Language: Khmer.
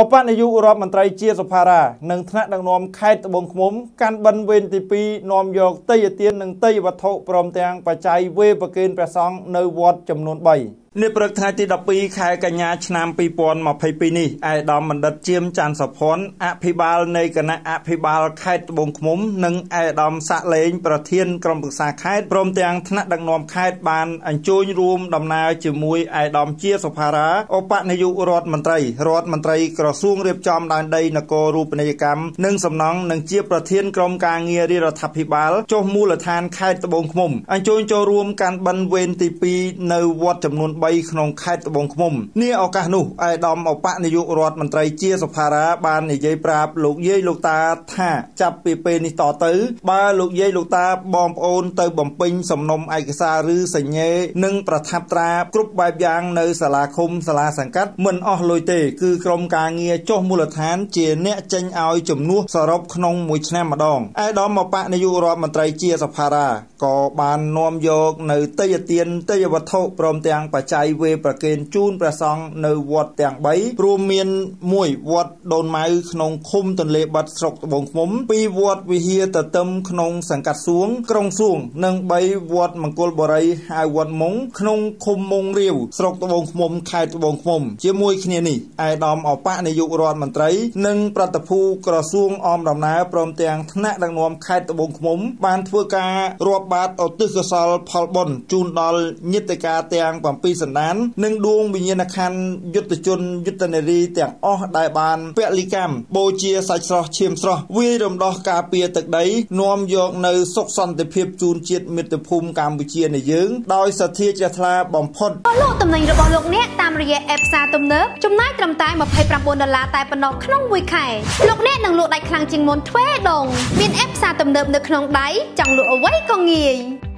អបនយុរដ្ឋមន្ត្រីជាសុផារ៉ានិងថ្នាក់ដឹកនាំខេត្តត្បូងឃ្មុំកាន់បិណ្ឌវេនទី2នាំយកតីយទាននិងតីយវត្ថុព្រមទាំងបច្ច័យវេប្រគេនព្រះសង្ឃនៅវត្តចំនួន3នាព្រឹកថ្ងៃទី12ខែកញ្ញាឆ្នាំ2022នេះឯកឧត្តមបណ្ឌិតជាមច័ន្ទសុភ័ណ្ឌអភិបាលនៃគណៈអភិបាលខេត្តត្បូងឃ្មុំនិងឯកឧត្តមសាក់លេងប្រធានក្រុមប្រឹក្សាខេត្តព្រមទាំងថ្នាក់ដឹកនាំខេត្តបានអញ្ជើញរួមដំណើរជាមួយឯកឧត្តមជាសុផារាឧបនាយករដ្ឋមន្ត្រី រដ្ឋមន្ត្រីក្រសួងរៀបចំដែនដីនគររូបនីយកម្មនិងសំណង់និងជាប្រធានក្រុមការងាររដ្ឋាភិបាលចុះមូលដ្ឋានខេត្តត្បូងឃ្មុំអញ្ជើញចូលរួមការបិណ្ឌវេនទី2នៅវត្តចំនួន3ក្នុងខេត្តត្បូងឃ្មុំនាឱកាសនោះឯកឧត្តមអបនាយករដ្ឋមន្ត្រីជាសុផារ៉ាបាននិយាយប្រាប់លោកយាយលោកតាថា ចាប់ពីពេលនេះតទៅបើលោកយាយលោកតាបងប្អូន ទៅបំពេញសំណុំឯកសារឬសញ្ញេនិងប្រថាប់ត្រាគ្រប់បែបយ៉ាងនៅសាលាឃុំ សាលាសង្កាត់មិនអស់លុយទេគឺក្រុមការងារចុះមូលដ្ឋាន ជា អ្នកចេញឲ្យជំនួសសរុបក្នុងមួយឆ្នាំម្ដងឯកឧត្តមអបនាយករដ្ឋមន្ត្រីជាសុផារ៉ាក៏បាននាំយក នៅតេយ្យទានតេយ្យវត្ថុព្រមទាំងបច្ច្ច័យវេប្រគេនជូនព្រះសង្ឃនៅវត្តទាំង3ព្រមមាន1វត្តដូនម៉ៅក្នុងឃុំទន្លេបាត់ស្រុកត្បូងឃ្មុំ2វត្តវិហារតតឹមក្នុង សង្កាត់សួង ក្រុងសួង និង3វត្តមង្គលបុរីហៅវត្តមុងក្នុងឃុំមុងរាវស្រុកត្បូងឃ្មុំខេត្តត្បូងឃ្មុំជាមួយគ្នានេះឯកឧត្តមអបនាយករដ្ឋមន្ត្រីនិងប្រតិភូក្រសួងអមដំណើរព្រមទាំងថ្នាក់ដឹកនាំខេត្តត្បូងឃ្មុំ បានធ្វើការរាប់បាតឧទ្ទិសកុសលផលបុណ្យជូនដល់ញាតិកាទាំង7សន្តាននិងដួងវិញ្ញាណខណ្ឌយុទ្ធជនយុទ្ធនារីទាំងអស់ដែលបានពលិកម្មបូជាសាច់ស្រស់ឈាមស្រស់វាយរំដោះការពារទឹកដីនាំយកនៅសុខសន្តិភាពជូនជាតិមាតុភូមិកម្ពុជានៃយើងដោយសទ្ធាជ្រះថ្លាបំផុតលោកតំណែងរបស់លោកអ្នកតាមរយៈអេបផ្សារទំនើបចំណាយត្រឹមតែ29ដុល្លារតែប៉ុណ្ណោះក្នុងមួយខែលោកអ្នកនឹងលក់ដាច់ខ្លាំងជាងមុនទ្វេដងមានអេបផ្សារទំនើបនៅក្នុងដៃចង់លក់អ្វីក៏ងាយ